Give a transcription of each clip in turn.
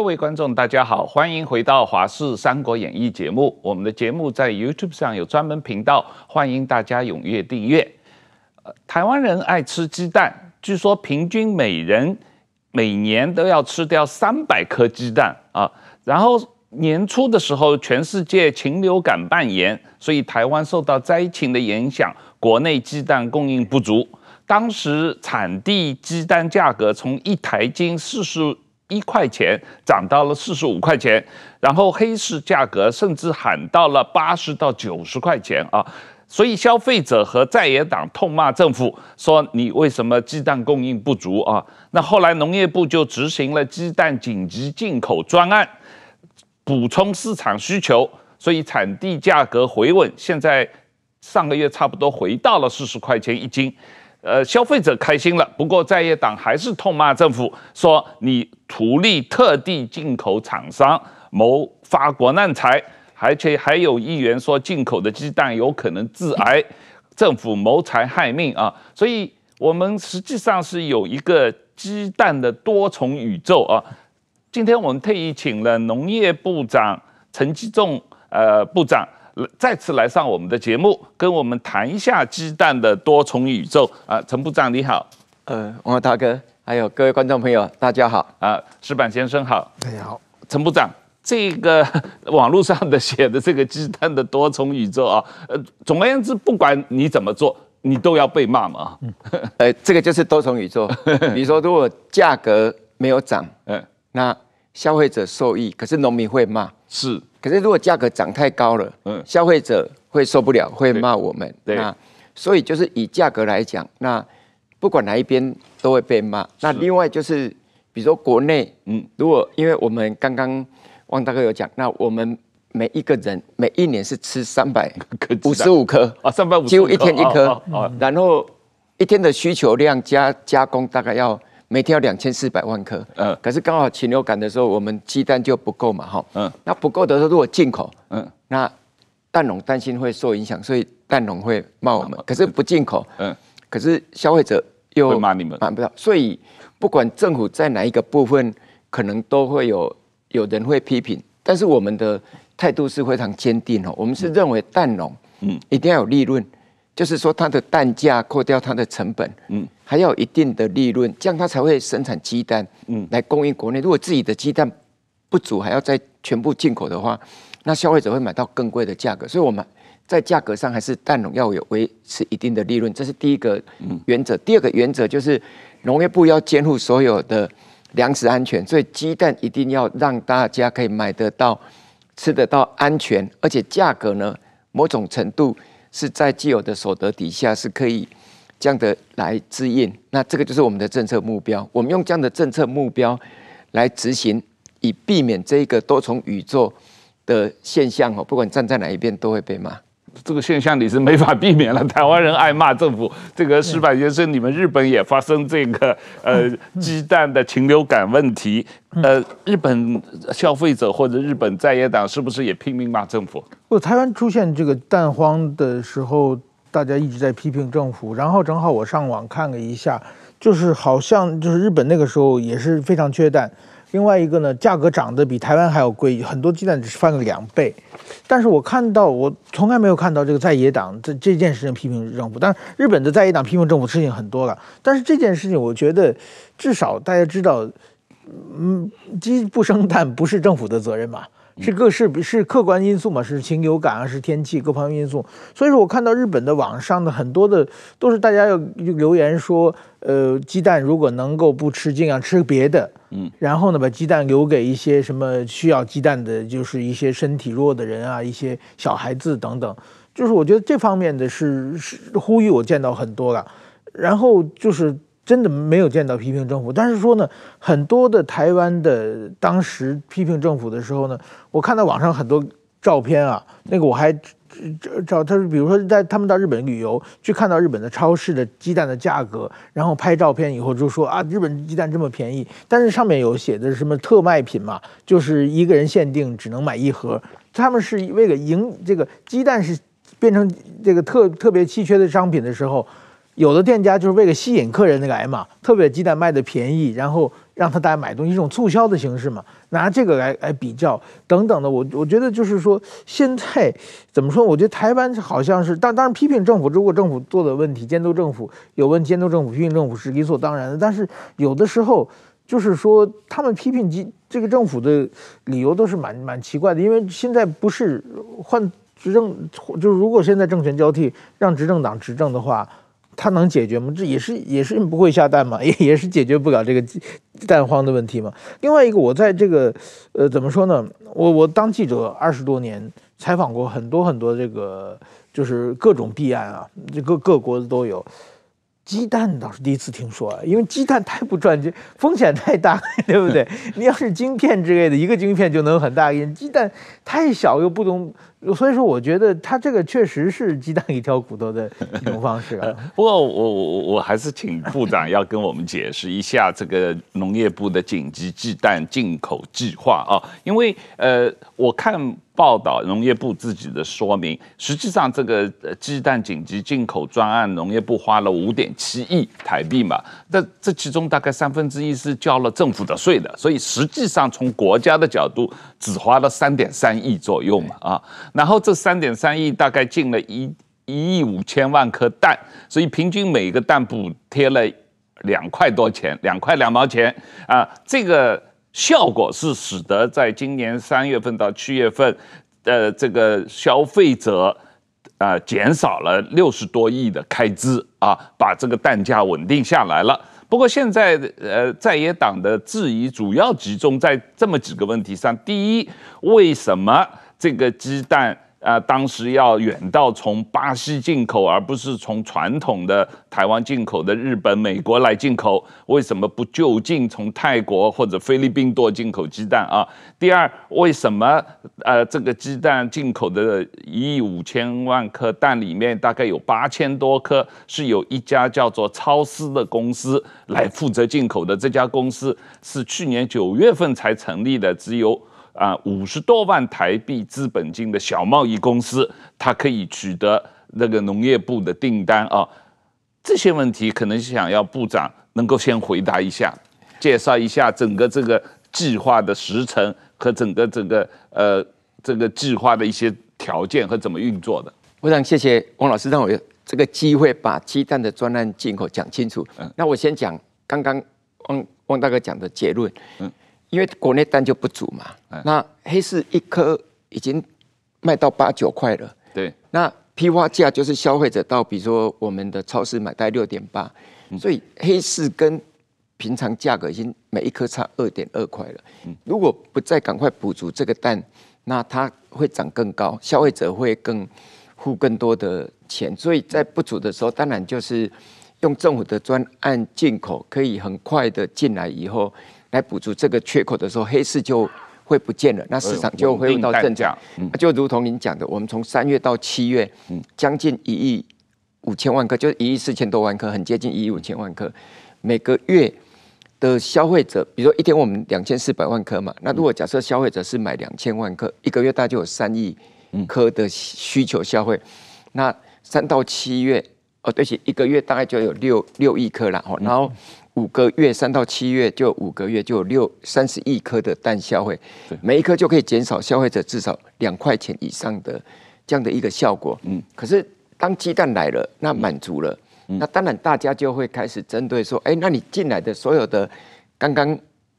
各位观众，大家好，欢迎回到《华视三国演义》节目。我们的节目在 YouTube 上有专门频道，欢迎大家踊跃订阅。台湾人爱吃鸡蛋，据说平均每人每年都要吃掉三百颗鸡蛋啊。然后年初的时候，全世界禽流感蔓延，所以台湾受到灾情的影响，国内鸡蛋供应不足。当时产地鸡蛋价格从一台斤四十。一块钱涨到了四十五块钱，然后黑市价格甚至喊到了八十到九十块钱啊！所以消费者和在野党痛骂政府，说你为什么鸡蛋供应不足啊？那后来农业部就执行了鸡蛋紧急进口专案，补充市场需求，所以产地价格回稳，现在上个月差不多回到了四十块钱一斤。呃，消费者开心了，不过在野党还是痛骂政府，说你图利特地进口厂商谋发国难财，而且还有议员说进口的鸡蛋有可能致癌，政府谋财害命啊！所以我们实际上是有一个鸡蛋的多重宇宙啊。今天我们特意请了农业部长陈吉仲，呃，部长。来再次来上我们的节目，跟我们谈一下鸡蛋的多重宇宙啊，陈部长你好，呃王大哥，还有各位观众朋友大家好啊，石板先生好，大家好，陈部长，这个网络上的写的这个鸡蛋的多重宇宙啊，呃，总而言之不管你怎么做，你都要被骂嘛啊，哎，这个就是多重宇宙，你说如果价格没有涨，嗯，那。消费者受益，可是农民会骂。是，可是如果价格涨太高了，嗯，消费者会受不了，会骂我们。对啊，所以就是以价格来讲，那不管哪一边都会被骂。那另外就是，比如说国内，嗯，如果因为我们刚刚汪大哥有讲，那我们每一个人每一年是吃三百五十五颗啊，三百五十五颗，几乎一天一颗。然后一天的需求量加加工大概要。每天要两千四百万颗，嗯，可是刚好禽流感的时候，我们鸡蛋就不够嘛，哈，嗯，那不够的时候，如果进口，嗯，那蛋农担心会受影响，所以蛋农会骂我们，可是不进口，嗯，可是消费者又骂你们，骂不到，所以不管政府在哪一个部分，可能都会有有人会批评，但是我们的态度是非常坚定哦，我们是认为蛋农，嗯，一定要有利润。就是说，它的蛋价扣掉它的成本，嗯，还要一定的利润，这样它才会生产鸡蛋，嗯，来供应国内。如果自己的鸡蛋不足，还要再全部进口的话，那消费者会买到更贵的价格。所以我们在价格上还是蛋农要有维持一定的利润，这是第一个原则。第二个原则就是农业部要监护所有的粮食安全，所以鸡蛋一定要让大家可以买得到、吃得到安全，而且价格呢，某种程度。是在既有的所得底下是可以这样的来支应。那这个就是我们的政策目标。我们用这样的政策目标来执行，以避免这一个多重宇宙的现象哦，不管站在哪一边都会被骂。这个现象你是没法避免了。台湾人爱骂政府，这个石板先生，你们日本也发生这个呃鸡蛋的禽流感问题，呃，日本消费者或者日本在野党是不是也拼命骂政府？不，台湾出现这个蛋荒的时候，大家一直在批评政府，然后正好我上网看了一下，就是好像就是日本那个时候也是非常缺蛋。另外一个呢，价格涨得比台湾还要贵，很多鸡蛋只是翻了两倍。但是我看到，我从来没有看到这个在野党在这件事情批评政府。但是日本的在野党批评政府事情很多了。但是这件事情，我觉得至少大家知道，嗯，鸡不生蛋不是政府的责任嘛。是各是是客观因素嘛？是禽流感啊，是天气各方面因素。所以说我看到日本的网上的很多的都是大家要留言说，呃，鸡蛋如果能够不吃，尽量吃别的。嗯，然后呢，把鸡蛋留给一些什么需要鸡蛋的，就是一些身体弱的人啊，一些小孩子等等。就是我觉得这方面的是是呼吁，我见到很多了。然后就是。真的没有见到批评政府，但是说呢，很多的台湾的当时批评政府的时候呢，我看到网上很多照片啊，那个我还找他，比如说在他们到日本旅游去看到日本的超市的鸡蛋的价格，然后拍照片以后就说啊，日本鸡蛋这么便宜，但是上面有写的什么特卖品嘛，就是一个人限定只能买一盒，他们是为了赢这个鸡蛋是变成这个特特别稀缺的商品的时候。有的店家就是为了吸引客人那个来嘛，特别鸡蛋卖的便宜，然后让他大家买东西一种促销的形式嘛，拿这个来来比较等等的。我我觉得就是说现在怎么说？我觉得台湾好像是，当当然批评政府，如果政府做的问题，监督政府有问监督政府，批评政府是理所当然的。但是有的时候就是说他们批评这这个政府的理由都是蛮蛮奇怪的，因为现在不是换执政，就是如果现在政权交替，让执政党执政的话。它能解决吗？这也是也是不会下蛋嘛，也也是解决不了这个蛋荒的问题嘛。另外一个，我在这个，呃，怎么说呢？我我当记者二十多年，采访过很多很多这个，就是各种弊案啊，这各各国的都有。鸡蛋倒是第一次听说，因为鸡蛋太不赚钱，风险太大，对不对？你要是晶片之类的一个晶片就能很大，因为鸡蛋太小又不懂。所以说，我觉得他这个确实是鸡蛋一挑骨头的一种方式。不过，我我我还是请部长要跟我们解释一下这个农业部的紧急鸡蛋进口计划啊，因为呃，我看报道农业部自己的说明，实际上这个鸡蛋紧急进口专案，农业部花了五点七亿台币嘛，但这其中大概三分之一是交了政府的税的，所以实际上从国家的角度只花了三点三亿左右嘛啊。然后这三点三亿大概进了一一亿五千万颗蛋，所以平均每个蛋补贴了两块多钱，两块两毛钱啊。这个效果是使得在今年三月份到七月份，呃，这个消费者啊减少了六十多亿的开支啊，把这个蛋价稳定下来了。不过现在呃，在野党的质疑主要集中在这么几个问题上：第一，为什么？这个鸡蛋啊，当时要远到从巴西进口，而不是从传统的台湾进口的日本、美国来进口。为什么不就近从泰国或者菲律宾多进口鸡蛋啊？第二，为什么呃这个鸡蛋进口的一亿五千万颗蛋里面，大概有八千多颗是有一家叫做超思的公司来负责进口的？这家公司是去年九月份才成立的，只有。啊，五十多万台币资本金的小贸易公司，它可以取得那个农业部的订单啊。这些问题可能想要部长能够先回答一下，介绍一下整个这个计划的时程和整个整个呃这个计划的一些条件和怎么运作的。我想谢谢王老师让我有这个机会把鸡蛋的专案进口讲清楚。嗯，那我先讲刚刚汪汪大哥讲的结论。嗯。因为国内蛋就不足嘛，那黑市一颗已经卖到八九块了。对，那批发价就是消费者到，比如说我们的超市买，大六点八。所以黑市跟平常价格已经每一颗差二点二块了。如果不再赶快补足这个蛋，那它会涨更高，消费者会更付更多的钱。所以在不足的时候，当然就是用政府的专案进口，可以很快的进来以后。来补足这个缺口的时候，黑市就会不见了，那市场就会到正价。那就如同您讲的，我们从三月到七月，将近一亿五千万颗，就是一亿四千多万颗，很接近一亿五千万颗。每个月的消费者，比如说一天我们两千四百万颗嘛，那如果假设消费者是买两千万颗，一个月大概就有三亿颗的需求消费。那三到七月，哦，对起一个月大概就有六六亿颗了哦，然后。五个月，三到七月就五个月，就有六三十亿颗的蛋消费，每一颗就可以减少消费者至少两块钱以上的这样的一个效果。嗯，可是当鸡蛋来了，那满足了，那当然大家就会开始针对说，哎，那你进来的所有的刚刚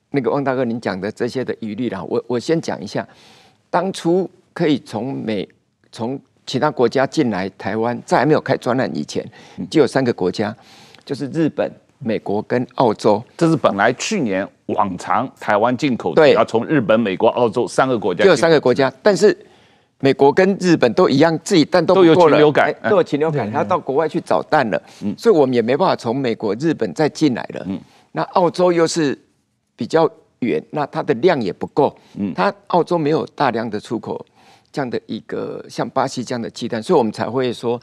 那个汪大哥您讲的这些的疑虑啦，我我先讲一下，当初可以从美从其他国家进来台湾，再也没有开专案以前，就有三个国家，就是日本。美国跟澳洲，这是本来去年往常台湾进口的，要从日本、美国、澳洲三个国家，有三个国家。但是美国跟日本都一样，自己蛋都都有禽流感，都有禽流感，他到国外去找蛋了，嗯，所以我们也没办法从美国、日本再进来了。嗯，那澳洲又是比较远，那它的量也不够，嗯，它澳洲没有大量的出口这样的一个像巴西这样的鸡蛋，所以我们才会说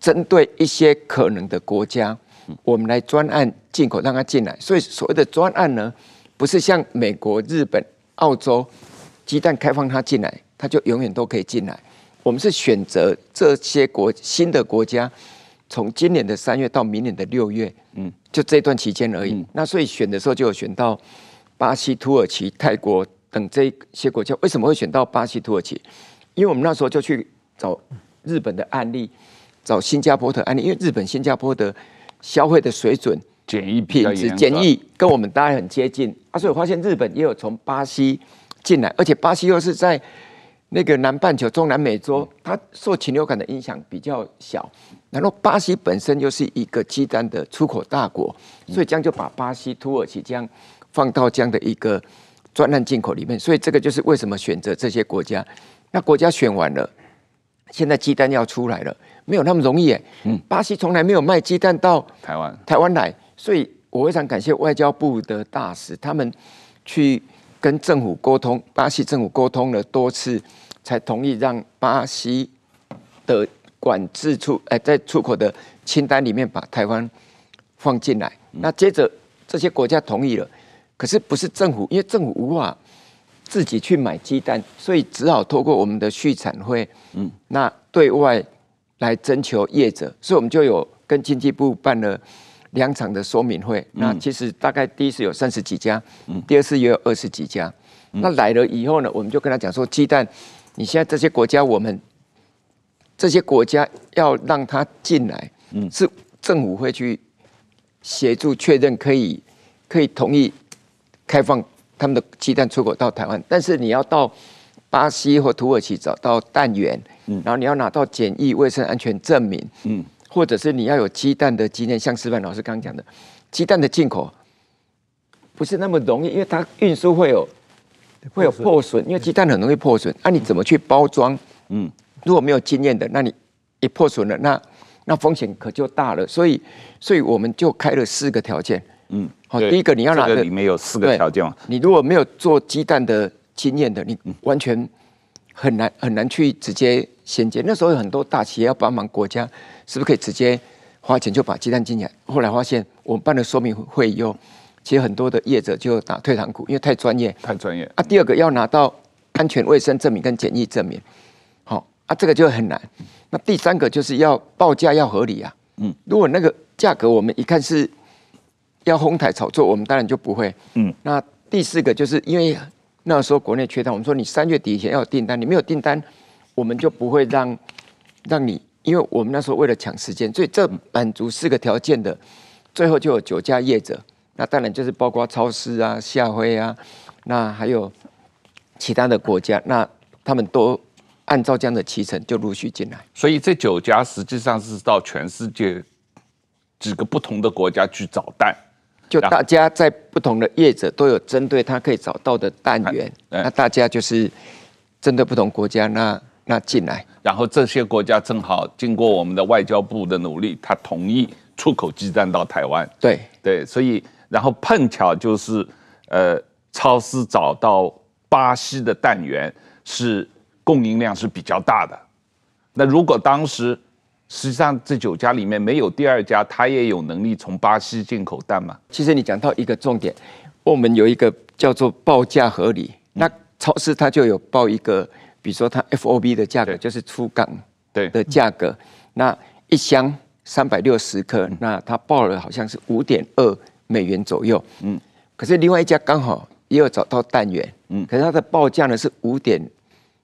针对一些可能的国家。我们来专案进口，让它进来。所以所谓的专案呢，不是像美国、日本、澳洲鸡蛋开放它进来，它就永远都可以进来。我们是选择这些国新的国家，从今年的三月到明年的六月，嗯，就这段期间而已。那所以选的时候就有选到巴西、土耳其、泰国等这些国家。为什么会选到巴西、土耳其？因为我们那时候就去找日本的案例，找新加坡的案例，因为日本、新加坡的。消费的水准简易片是简易，跟我们大然很接近。啊，所以我发现日本也有从巴西进来，而且巴西又是在那个南半球、中南美洲，它受禽流感的影响比较小。然后巴西本身又是一个鸡蛋的出口大国，所以样就把巴西、土耳其这样放到这样的一个专案进口里面。所以这个就是为什么选择这些国家。那国家选完了，现在鸡蛋要出来了。没有那么容易嗯，巴西从来没有卖鸡蛋到台湾，台湾来，所以我非常感谢外交部的大使，他们去跟政府沟通，巴西政府沟通了多次，才同意让巴西的管制处，哎，在出口的清单里面把台湾放进来。那接着这些国家同意了，可是不是政府，因为政府无法自己去买鸡蛋，所以只好透过我们的畜产会，嗯，那对外。来征求业者，所以我们就有跟经济部办了两场的说明会。那其实大概第一次有三十几家，第二次也有二十几家。那来了以后呢，我们就跟他讲说，鸡蛋你现在这些国家，我们这些国家要让他进来，是政府会去协助确认可以可以同意开放他们的鸡蛋出口到台湾。但是你要到巴西或土耳其找到蛋源。然后你要拿到检疫卫生安全证明，嗯，或者是你要有鸡蛋的经验，像师范老师刚刚讲的，鸡蛋的进口不是那么容易，因为它运输会有会有破损，因为鸡蛋很容易破损。那你怎么去包装？嗯，如果没有经验的，那你一破损了，那那风险可就大了。所以，所以我们就开了四个条件，嗯，好，第一个你要拿的里面有四个条件，你如果没有做鸡蛋的经验的，你完全。很难很难去直接衔接。那时候有很多大企业要帮忙国家，是不是可以直接花钱就把鸡蛋进来？后来发现我们办了说明会以后，其实很多的业者就打退堂鼓，因为太专业。太专业。啊，第二个要拿到安全卫生证明跟检疫证明，好啊，这个就很难。那第三个就是要报价要合理啊。嗯。如果那个价格我们一看是要哄抬炒作，我们当然就不会。嗯。那第四个就是因为。那时候国内缺蛋，我们说你三月底以前要有订单，你没有订单，我们就不会让让你。因为我们那时候为了抢时间，所以这满足四个条件的，最后就有九家业者。那当然就是包括超市啊、夏辉啊，那还有其他的国家，那他们都按照这样的提成就陆续进来。所以这九家实际上是到全世界几个不同的国家去找蛋。就大家在不同的业者都有针对他可以找到的弹源，那大家就是针对不同国家，那那进来，然后这些国家正好经过我们的外交部的努力，他同意出口基站到台湾。对对，所以然后碰巧就是呃，超市找到巴西的弹源是供应量是比较大的，那如果当时。实际上，这九家里面没有第二家，他也有能力从巴西进口蛋嘛？其实你讲到一个重点，澳门有一个叫做报价合理，那超市它就有报一个，比如说它 F O B 的价格就是出港对的价格，那一箱三百六十克，那它报了好像是五点二美元左右，嗯，可是另外一家刚好也有找到蛋源，可是它的报价呢是五点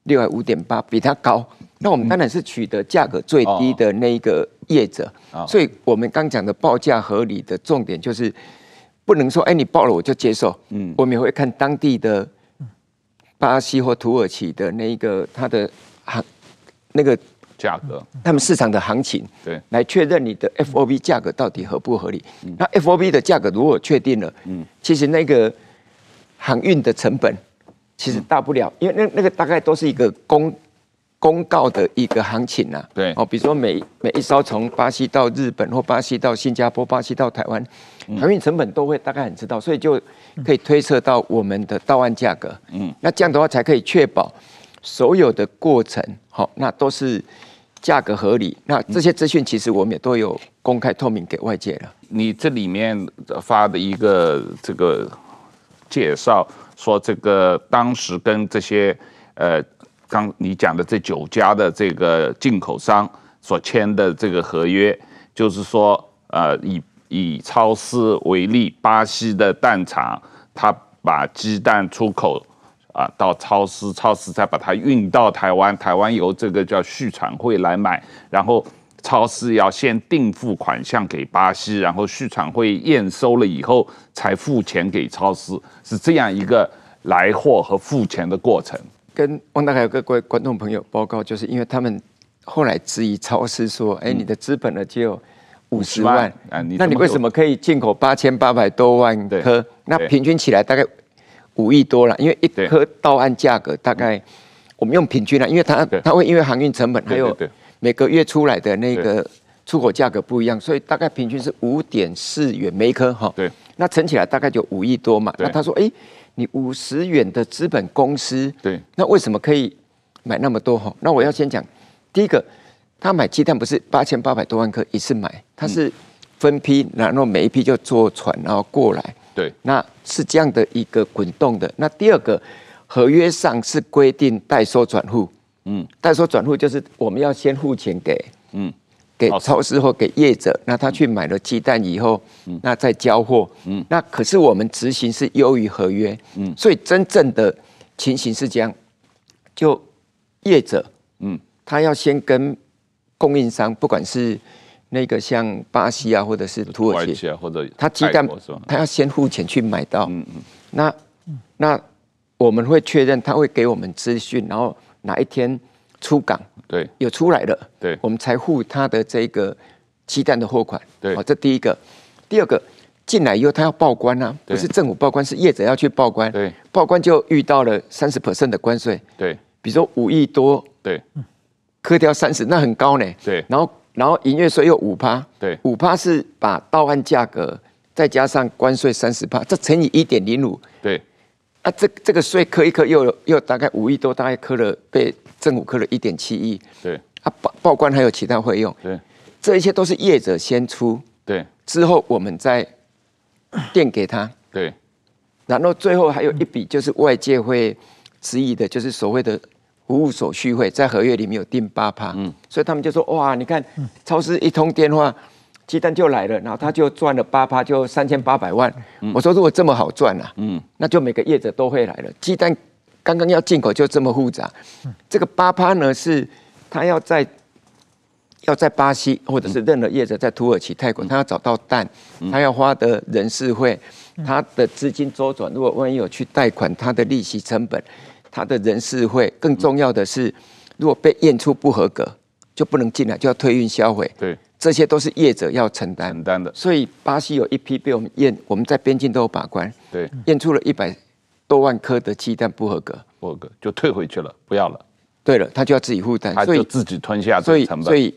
六还五点八，比它高。那我们当然是取得价格最低的那一个业者，所以我们刚讲的报价合理的重点就是不能说哎你报了我就接受，嗯，我们也会看当地的巴西或土耳其的那一个它的行那个价格，他们市场的行情，对，来确认你的 F O B 价格到底合不合理。那 F O B 的价格如果确定了，嗯，其实那个航运的成本其实大不了，因为那那个大概都是一个公。公告的一个行情啊，对哦，比如说每每一艘从巴西到日本，或巴西到新加坡，巴西到台湾，航运成本都会大概很知道，所以就可以推测到我们的到岸价格。嗯，那这样的话才可以确保所有的过程，好，那都是价格合理。那这些资讯其实我们也都有公开透明给外界了。你这里面发的一个这个介绍，说这个当时跟这些呃。刚你讲的这九家的这个进口商所签的这个合约，就是说，呃，以以超市为例，巴西的蛋厂，他把鸡蛋出口啊到超市，超市再把它运到台湾，台湾由这个叫畜产会来买，然后超市要先定付款项给巴西，然后畜产会验收了以后才付钱给超市，是这样一个来货和付钱的过程。跟汪大海各位观众朋友报告，就是因为他们后来质疑超市说：“哎，你的资本呢只有五十万啊？那你为什么可以进口八千八百多万颗？那平均起来大概五亿多了，因为一颗到岸价格大概我们用平均了，因为它它会因为航运成本，还有每个月出来的那个出口价格不一样，所以大概平均是五点四元每颗哈。对，那乘起来大概就五亿多嘛。那他说，哎。”你五十元的资本公司，对，那为什么可以买那么多哈？那我要先讲，第一个，他买鸡蛋不是八千八百多万颗一次买，它是分批，然后每一批就坐船然后过来，对，那是这样的一个滚动的。那第二个合约上是规定代收转户，嗯，代收转户就是我们要先付钱给，嗯。给超市或给业者，那他去买了鸡蛋以后，那再交货。嗯，那可是我们执行是优于合约。嗯，所以真正的情形是这样：就业者，嗯，他要先跟供应商，不管是那个像巴西啊，或者是土耳其啊，或者他鸡蛋，他要先付钱去买到。嗯嗯，那那我们会确认，他会给我们资讯，然后哪一天出港。对，有出来了。对，我们才付他的这个鸡蛋的货款。对，好，这第一个，第二个进来以后，他要报关啊，不是政府报关，是业者要去报关。对，报关就遇到了三十 percent 的关税。对，比如说五亿多。对，磕掉三十，那很高呢。对，然后，然后营业税又五趴。对，五趴是把到岸价格再加上关税三十趴，这乘以一点零五。对，啊，这这个税磕一扣，又又大概五亿多，大概扣了被。正府科的一点七亿，对啊，报报关还有其他费用，对，这一切都是业者先出，对，之后我们再垫给他，对，然后最后还有一笔就是外界会质疑的，就是所谓的服务手续费，在合约里面有定八趴，嗯，所以他们就说，哇，你看超市一通电话，鸡蛋就来了，然后他就赚了八趴，就三千八百万，我说如果这么好赚啊，嗯，那就每个业者都会来了，鸡蛋。刚刚要进口就这么复杂，这个八趴呢是他要在要在巴西或者是任何业者在土耳其、泰国，他要找到蛋，他要花的人事费，他的资金周转，如果万一有去贷款，他的利息成本，他的人事费，更重要的是，如果被验出不合格，就不能进来，就要退运销毁。对，这些都是业者要承担的。所以巴西有一批被我们验，我们在边境都有把关。对，验出了一百。多万颗的鸡蛋不合格，不合格就退回去了，不要了。对了，他就要自己负担，他就自己吞下这成本。所以，所以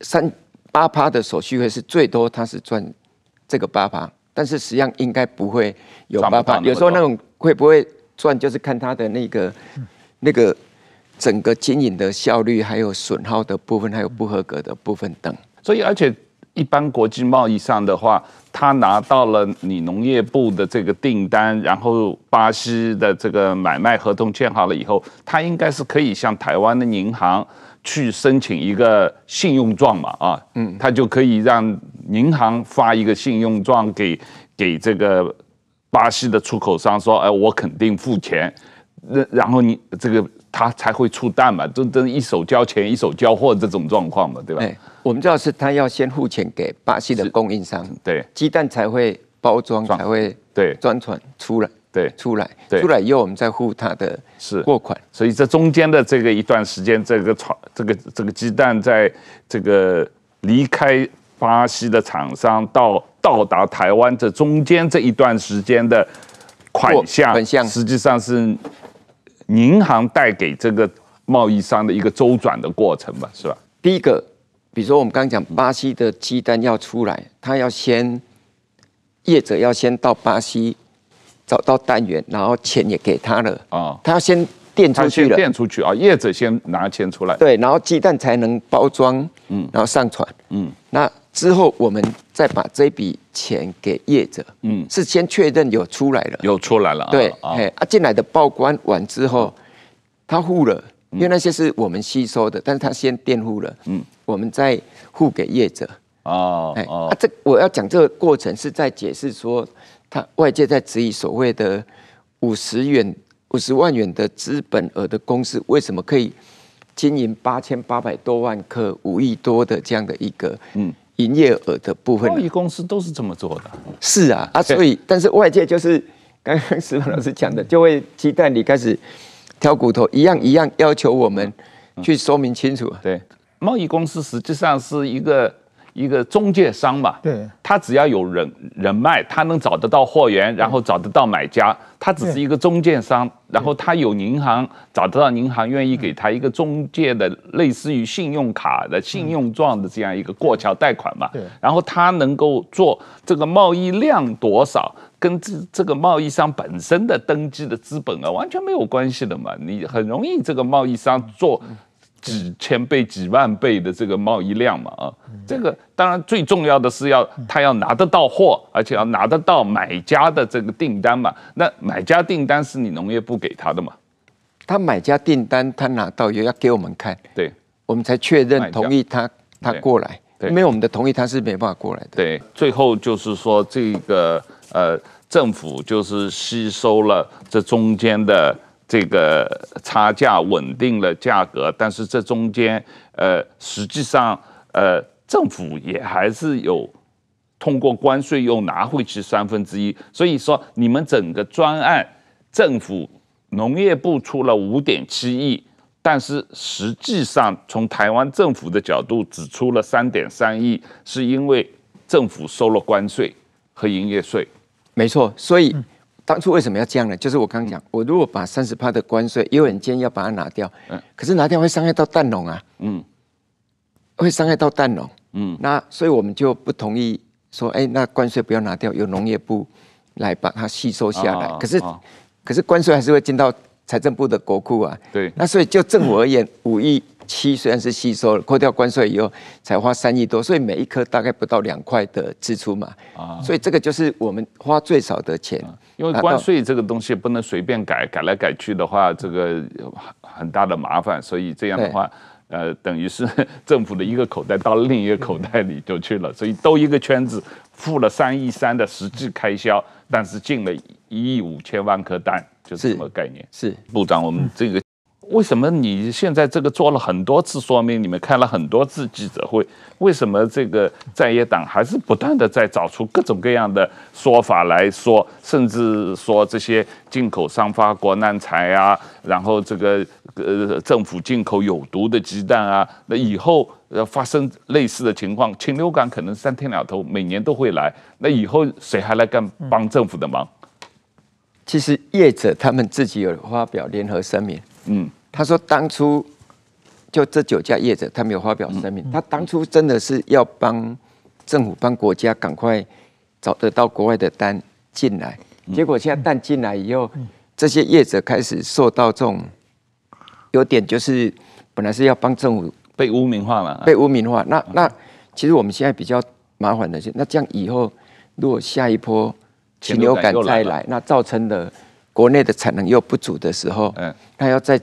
三八趴的手续费是最多，他是赚这个八趴，但是实际上应该不会有八趴。有时候那种会不会赚，就是看他的那个那个整个经营的效率，还有损耗的部分，还有不合格的部分等。所以，而且。一般国际贸易上的话，他拿到了你农业部的这个订单，然后巴西的这个买卖合同签好了以后，他应该是可以向台湾的银行去申请一个信用状嘛，啊，嗯，他就可以让银行发一个信用状给给这个巴西的出口商说，哎，我肯定付钱。那然后你这个他才会出蛋嘛，就都一手交钱一手交货这种状况嘛，对吧？哎，我们知道是他要先付钱给巴西的供应商，对，鸡蛋才会包装，才会对装船出来，对，出来，出来以后我们再付他的是货款，所以这中间的这个一段时间，这个船，这个这个鸡蛋在这个离开巴西的厂商到到达台湾这中间这一段时间的款项，实际上是。银行带给这个贸易商的一个周转的过程吧，是吧？第一个，比如说我们刚刚讲，巴西的鸡蛋要出来，他要先业者要先到巴西找到蛋源，然后钱也给他了啊，他要先垫出去了，垫出去啊，业者先拿钱出来，对，然后鸡蛋才能包装，嗯，然后上传，嗯，那。之后，我们再把这笔钱给业者，嗯，是先确认有出来了，有出来了啊。对，哎，啊，进来的报关完之后，他付了，因为那些是我们吸收的，但是他先垫付了，嗯，我们再付给业者。哦，哎，啊，这我要讲这个过程是在解释说，他外界在质疑所谓的五十元、五十万元的资本额的公司，为什么可以经营八千八百多万颗五亿多的这样的一个，嗯。营业额的部分，贸易公司都是这么做的。是啊，啊，所以但是外界就是刚刚石凡老师讲的，就会期待你开始挑骨头，一样一样要求我们去说明清楚。对，贸易公司实际上是一个。一个中介商嘛，对，他只要有人人脉，他能找得到货源，然后找得到买家，他只是一个中介商，然后他有银行找得到银行愿意给他一个中介的类似于信用卡的信用状的这样一个过桥贷款嘛，对，然后他能够做这个贸易量多少，跟这这个贸易商本身的登记的资本啊完全没有关系的嘛，你很容易这个贸易商做。几千倍、几万倍的这个贸易量嘛，啊，这个当然最重要的是要他要拿得到货，而且要拿得到买家的这个订单嘛。那买家订单是你农业部给他的嘛？他买家订单他拿到也要给我们看，对我们才确认同意他他过来，没有我们的同意他是没办法过来的。对，最后就是说这个呃政府就是吸收了这中间的。这个差价稳定了价格，但是这中间，呃，实际上，呃，政府也还是有通过关税又拿回去三分之一。所以说，你们整个专案，政府农业部出了五点七亿，但是实际上从台湾政府的角度只出了三点三亿，是因为政府收了关税和营业税。没错，所以。当初为什么要样呢？就是我刚讲，我如果把三十趴的关税，有人建议要把它拿掉，嗯，可是拿掉会伤害到蛋农啊，嗯，会伤害到蛋农，嗯，那所以我们就不同意说，哎，那关税不要拿掉，由农业部来把它吸收下来。可是，可是关税还是会进到财政部的国库啊，对，那所以就政府而言，五亿七虽然是吸收了，扣掉关税以后才花三亿多，所以每一颗大概不到两块的支出嘛，啊，所以这个就是我们花最少的钱。因为关税这个东西不能随便改，改来改去的话，这个很大的麻烦。所以这样的话，呃，等于是 政府的一个口袋到另一个口袋里就去了，所以兜一个圈子，付了三亿三的实际开销，但是进了一亿五千万颗蛋，就是什么概念？是部长，我们这个。为什么你现在这个做了很多次说明，你们开了很多次记者会？为什么这个在野党还是不断的在找出各种各样的说法来说，甚至说这些进口商发国难财啊，然后这个呃政府进口有毒的鸡蛋啊？那以后呃发生类似的情况，禽流感可能三天两头，每年都会来。那以后谁还来干帮政府的忙？其实业者他们自己有发表联合声明。嗯，他说当初就这九家业者，他没有发表声明。他当初真的是要帮政府、帮国家赶快找得到国外的单进来，结果现在单进来以后，这些业者开始受到这种有点就是本来是要帮政府被污名化嘛，被污名化。那那其实我们现在比较麻烦的是，那这样以后如果下一波禽流感再来，那造成的。国内的产能又不足的时候，嗯，那要再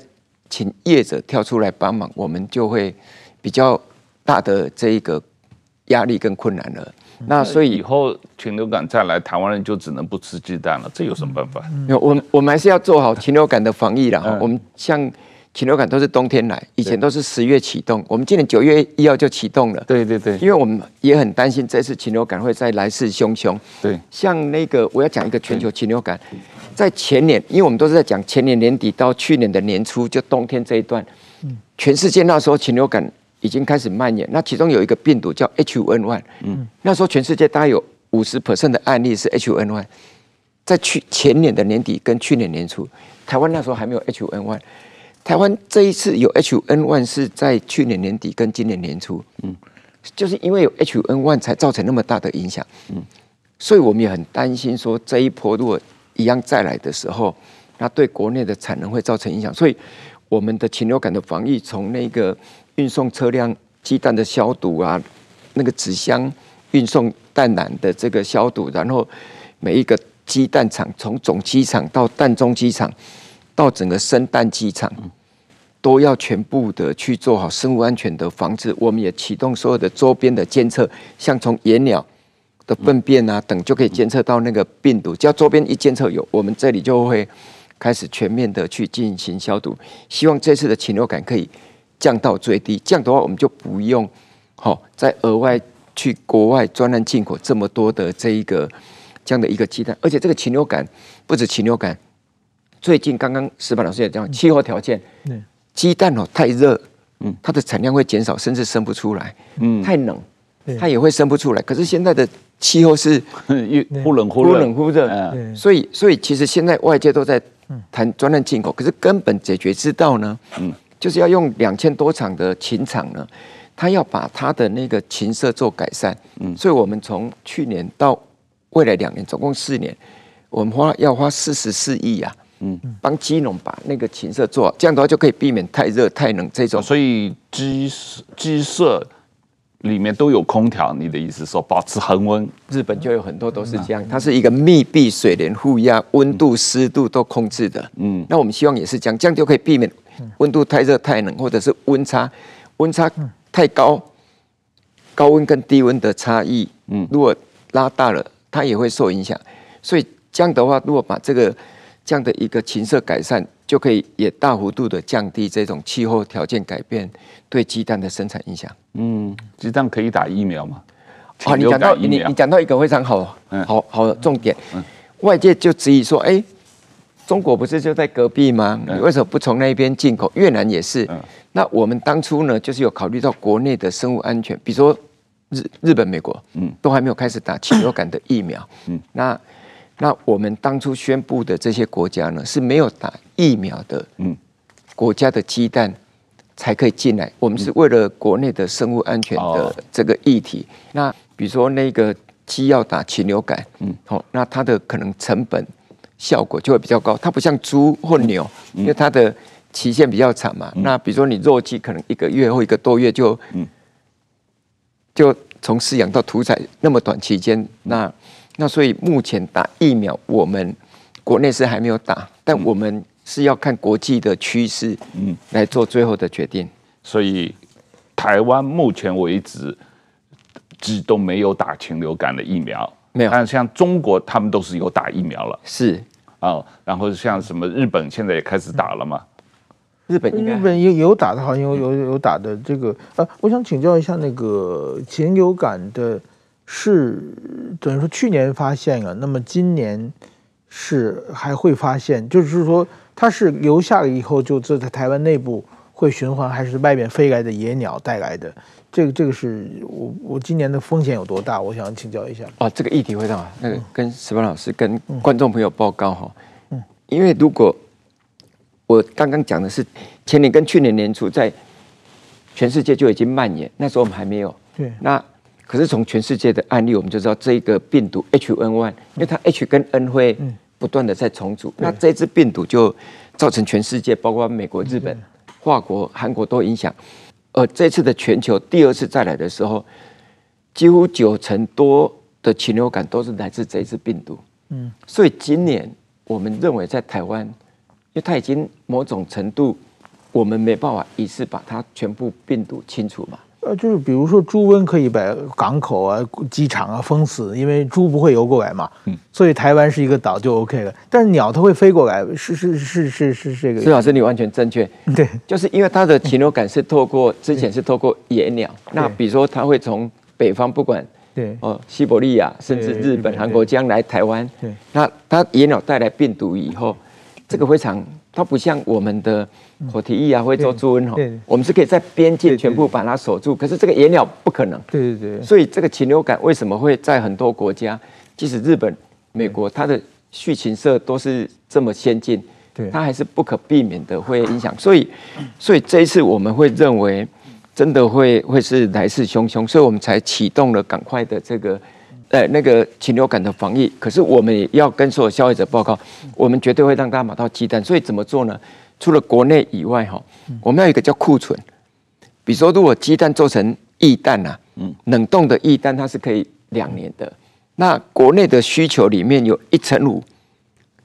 请业者跳出来帮忙，我们就会比较大的这一个压力跟困难了。那所以以后禽流感再来，台湾人就只能不吃鸡蛋了，这有什么办法？我我们还是要做好禽流感的防疫了。哈，我们像。禽流感都是冬天来，以前都是十月启动，我们今年九月一号就启动了。对对对，因为我们也很担心这次禽流感会再来势汹汹。对，像那个我要讲一个全球禽流感，在前年，因为我们都是在讲前年年底到去年的年初，就冬天这一段，全世界那时候禽流感已经开始蔓延。那其中有一个病毒叫 H5N1，那时候全世界大概有五十 percent 的案例是 H5N1。在去前年的年底跟去年年初，台湾那时候还没有 H5N1。台湾这一次有 H 五 N 一是在去年年底跟今年年初，嗯，就是因为有 H 五 N 一才造成那么大的影响，嗯，所以我们也很担心说这一波如果一样再来的时候，那对国内的产能会造成影响，所以我们的禽流感的防疫从那个运送车辆鸡蛋的消毒啊，那个纸箱运送蛋奶的这个消毒，然后每一个鸡蛋厂从总机场到蛋中机场。到整个生蛋机场都要全部的去做好生物安全的防治。我们也启动所有的周边的监测，像从野鸟的粪便啊等，就可以监测到那个病毒。只要周边一监测有，我们这里就会开始全面的去进行消毒。希望这次的禽流感可以降到最低，这样的话我们就不用好再额外去国外专案进口这么多的这一个这样的一个鸡蛋。而且这个禽流感不止禽流感。最近刚刚石板老师也讲气候条件，鸡蛋哦太热，嗯，它的产量会减少，甚至生不出来。嗯，太冷，它也会生不出来。可是现在的气候是又忽冷忽冷忽热，所以所以其实现在外界都在谈专案进口，可是根本解决之道呢，嗯，就是要用两千多场的禽场呢，他要把他的那个禽舍做改善。嗯，所以我们从去年到未来两年，总共四年，我们花要花四十四亿呀。嗯，帮基隆把那个琴色做，这样的话就可以避免太热太冷这种。所以鸡鸡舍里面都有空调，你的意思说保持恒温？日本就有很多都是这样，它是一个密闭水帘负压，温度湿度都控制的。嗯，那我们希望也是这样，这样就可以避免温度太热太冷，或者是温差温差太高，高温跟低温的差异，嗯，如果拉大了，它也会受影响。所以这样的话，如果把这个这样的一个情色改善，就可以也大幅度的降低这种气候条件改变对鸡蛋的生产影响。嗯，鸡蛋可以打疫苗吗？啊，你讲到你你讲到一个非常好，好好的重点。外界就质疑说，哎，中国不是就在隔壁吗？为什么不从那边进口？越南也是。那我们当初呢，就是有考虑到国内的生物安全，比如说日日本、美国，嗯，都还没有开始打禽流感的疫苗，嗯，那。那我们当初宣布的这些国家呢，是没有打疫苗的国家的鸡蛋才可以进来。我们是为了国内的生物安全的这个议题。那比如说那个鸡要打禽流感，好，那它的可能成本效果就会比较高。它不像猪或牛，因为它的期限比较长嘛。那比如说你肉鸡，可能一个月或一个多月就就从饲养到屠宰那么短期间，那。那所以目前打疫苗，我们国内是还没有打，但我们是要看国际的趋势，嗯，来做最后的决定。所以台湾目前为止只都没有打禽流感的疫苗，没有。但像中国，他们都是有打疫苗了，是啊。然后像什么日本，现在也开始打了嘛？日本日本有有打的，好像有有有打的这个。呃，我想请教一下那个禽流感的。是等于说去年发现了，那么今年是还会发现？就是说它是留下以后，就在台湾内部会循环，还是外面飞来的野鸟带来的？这个这个是我我今年的风险有多大？我想请教一下。哦，这个议题会到那个跟石凡老师跟观众朋友报告哈。嗯，因为如果我刚刚讲的是前年跟去年年初在全世界就已经蔓延，那时候我们还没有。对，那。可是从全世界的案例，我们就知道这个病毒 H N e 因为它 H 跟 N 会不断的在重组，那这次病毒就造成全世界，包括美国、日本、华国、韩国都影响。而这次的全球第二次再来的时候，几乎九成多的禽流感都是来自这一次病毒。嗯，所以今年我们认为在台湾，因为它已经某种程度，我们没办法一次把它全部病毒清除嘛。呃，就是比如说猪瘟可以把港口啊、机场啊封死，因为猪不会游过来嘛。嗯，所以台湾是一个岛就 OK 了。但是鸟它会飞过来，是是是是是这个。孙老师，你完全正确。对，就是因为它的禽流感是透过之前是透过野鸟。那比如说，它会从北方不管对哦西伯利亚，甚至日本、韩国将来台湾。对，那它野鸟带来病毒以后。这个会场，它不像我们的火提议啊、会做猪瘟哈，我们是可以在边界全部把它锁住。可是这个野鸟不可能，对对对。所以这个禽流感为什么会在很多国家，即使日本、美国，它的畜禽社都是这么先进，它还是不可避免的会影响。所以，所以这一次我们会认为，真的会会是来势汹汹，所以我们才启动了赶快的这个。哎，那个禽流感的防疫，可是我们要跟所有消费者报告，我们绝对会让大家买到鸡蛋。所以怎么做呢？除了国内以外，哈，我们要有一个叫库存。比如说，如果鸡蛋做成液蛋啊，冷冻的液蛋，它是可以两年的。那国内的需求里面有一成五，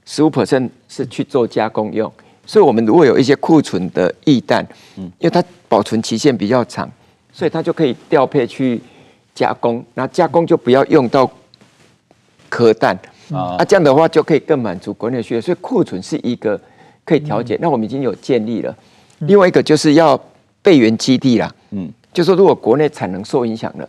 十五 percent 是去做加工用。所以，我们如果有一些库存的液蛋，因为它保存期限比较长，所以它就可以调配去。加工，那加工就不要用到壳蛋啊，这样的话就可以更满足国内需求。所以库存是一个可以调节。那我们已经有建立了，另外一个就是要备援基地啦。嗯，就是如果国内产能受影响了，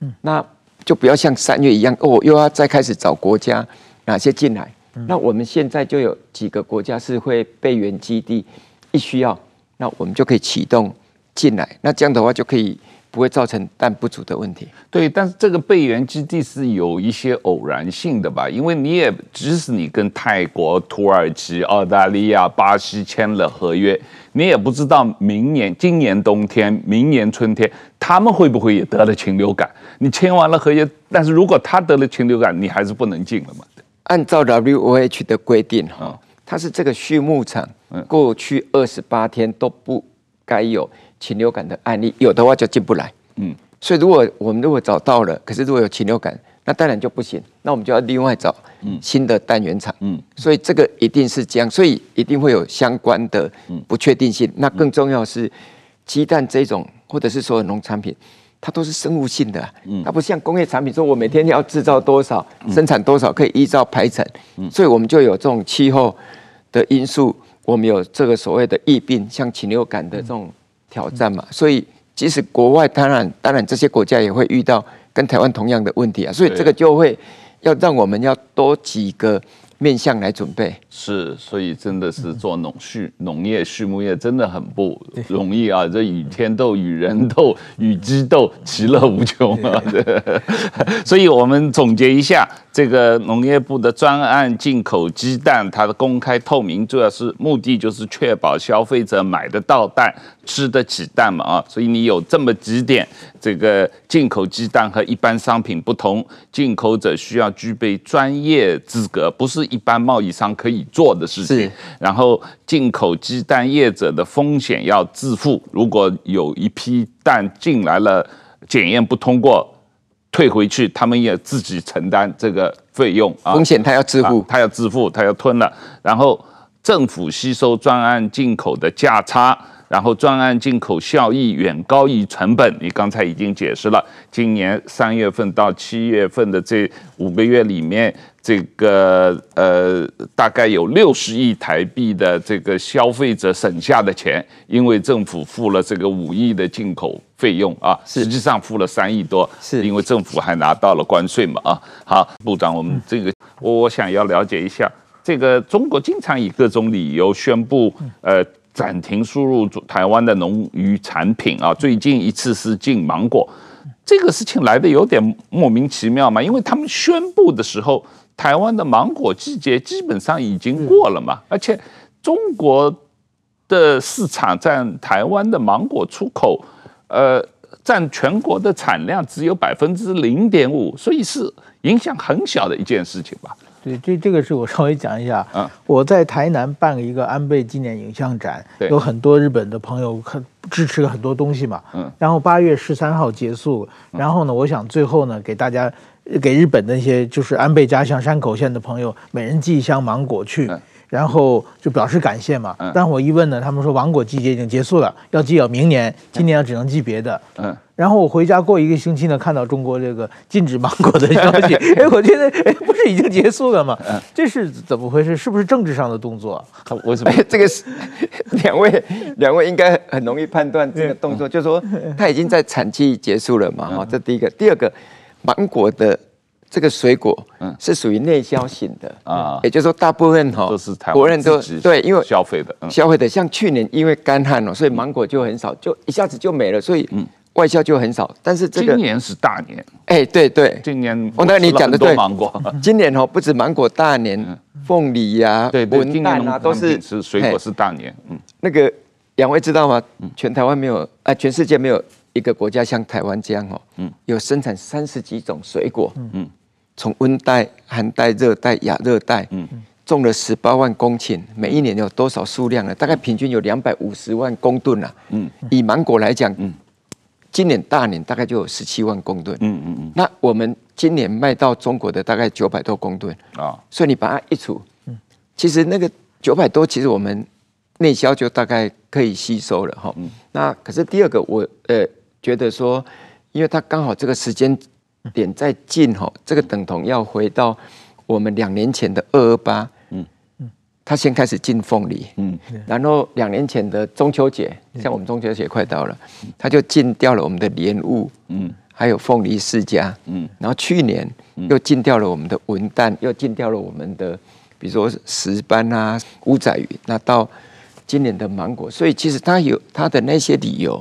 嗯，那就不要像三月一样哦，又要再开始找国家哪些进来。那我们现在就有几个国家是会备援基地，一需要，那我们就可以启动进来。那这样的话就可以。不会造成蛋不足的问题。对，但是这个备援基地是有一些偶然性的吧？因为你也即使你跟泰国、土耳其、澳大利亚、巴西签了合约，你也不知道明年、今年冬天、明年春天他们会不会也得了禽流感？你签完了合约，但是如果他得了禽流感，你还是不能进了嘛？按照 WHO 的规定哈，它是这个畜牧场，嗯，过去二十八天都不该有。禽流感的案例有的话就进不来，嗯，所以如果我们如果找到了，可是如果有禽流感，那当然就不行，那我们就要另外找新的单元厂，嗯，所以这个一定是这样，所以一定会有相关的不确定性。那更重要是，鸡蛋这种或者是所有农产品，它都是生物性的，嗯，它不像工业产品，说我每天要制造多少，生产多少可以依照排产，嗯，所以我们就有这种气候的因素，我们有这个所谓的疫病，像禽流感的这种。挑战嘛，所以即使国外，当然当然这些国家也会遇到跟台湾同样的问题啊，所以这个就会要让我们要多几个。面向来准备是，所以真的是做农畜农业畜牧业真的很不容易啊！这与天斗与人斗与鸡斗其乐无穷啊！所以我们总结一下，这个农业部的专案进口鸡蛋，它的公开透明，主要是目的就是确保消费者买得到蛋，吃得起蛋嘛啊！所以你有这么几点。这个进口鸡蛋和一般商品不同，进口者需要具备专业资格，不是一般贸易商可以做的事情。然后，进口鸡蛋业者的风险要自负，如果有一批蛋进来了，检验不通过，退回去，他们也自己承担这个费用。风险他要自负，他要自负，他要吞了。然后，政府吸收专案进口的价差。然后专案进口效益远高于成本，你刚才已经解释了。今年三月份到七月份的这五个月里面，这个呃，大概有六十亿台币的这个消费者省下的钱，因为政府付了这个五亿的进口费用啊，实际上付了三亿多，是因为政府还拿到了关税嘛啊。好，部长，我们这个我我想要了解一下，这个中国经常以各种理由宣布呃。暂停输入台湾的农渔产品啊！最近一次是进芒果，这个事情来的有点莫名其妙嘛。因为他们宣布的时候，台湾的芒果季节基本上已经过了嘛，而且中国的市场占台湾的芒果出口，呃，占全国的产量只有百分之零点五，所以是影响很小的一件事情吧。对，这这个是我稍微讲一下。嗯，我在台南办了一个安倍纪念影像展，有很多日本的朋友很支持很多东西嘛。嗯，然后八月十三号结束，然后呢，我想最后呢，给大家给日本那些就是安倍家乡山口县的朋友，每人寄一箱芒果去。然后就表示感谢嘛，但我一问呢，他们说芒果季节已经结束了，要寄要明年，今年只能寄别的。嗯，然后我回家过一个星期呢，看到中国这个禁止芒果的消息，哎，我觉得哎，不是已经结束了吗？这是怎么回事？是不是政治上的动作？为什么？这个是两位两位应该很容易判断这个动作，就是说他已经在产期结束了嘛，哈，这第一个，第二个，芒果的。这个水果是属于内销型的啊，也就是说大部分哈都是台湾人，己对，因为消费的消费的，像去年因为干旱哦，所以芒果就很少，就一下子就没了，所以外销就很少。但是今年是大年，哎，对对，今年我那你讲的对，今年哦 不止芒果大年，凤梨呀，对对，今年啊都是水果是大年。嗯，那个两位知道吗？全台湾没有啊，全世界没有一个国家像台湾这样哦，嗯，有生产三十几种水果，嗯嗯。从温带、寒带、热带、亚热带，嗯，种了十八万公顷，每一年有多少数量呢？大概平均有两百五十万公吨啊。嗯，以芒果来讲，嗯，今年大年大概就有十七万公吨。嗯嗯嗯。那我们今年卖到中国的大概九百多公吨啊，所以你把它一除，嗯，其实那个九百多，其实我们内销就大概可以吸收了哈。嗯。那可是第二个，我呃觉得说，因为它刚好这个时间。点再进吼，这个等同要回到我们两年前的二二八，嗯嗯，他先开始进凤梨，嗯，然后两年前的中秋节，像我们中秋节快到了，他就进掉了我们的莲雾，嗯，还有凤梨世家，嗯，然后去年又进掉了我们的文旦，又进掉了我们的，比如说石斑啊、五仔鱼，那到今年的芒果，所以其实他有他的那些理由，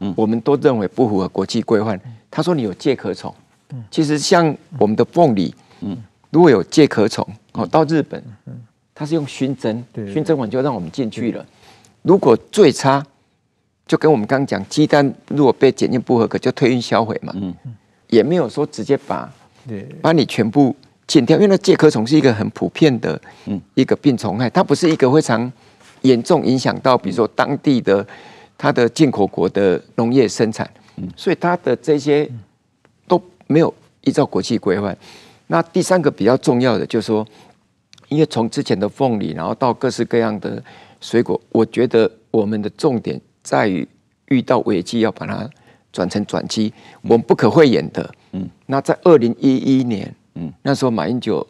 嗯，我们都认为不符合国际规范。他说你有介壳虫。其实像我们的凤梨，嗯，如果有介壳虫哦，到日本，它是用熏蒸，熏蒸完就让我们进去了。如果最差，就跟我们刚刚讲，鸡蛋如果被检验不合格，就退运销毁嘛，嗯，也没有说直接把，把你全部剪掉，因为那介壳虫是一个很普遍的，嗯，一个病虫害，它不是一个非常严重影响到，比如说当地的它的进口国的农业生产，嗯，所以它的这些。没有依照国际规范。那第三个比较重要的，就是说，因为从之前的凤梨，然后到各式各样的水果，我觉得我们的重点在于遇到危机要把它转成转机，我们不可讳言的。嗯。那在二零一一年，嗯，那时候马英九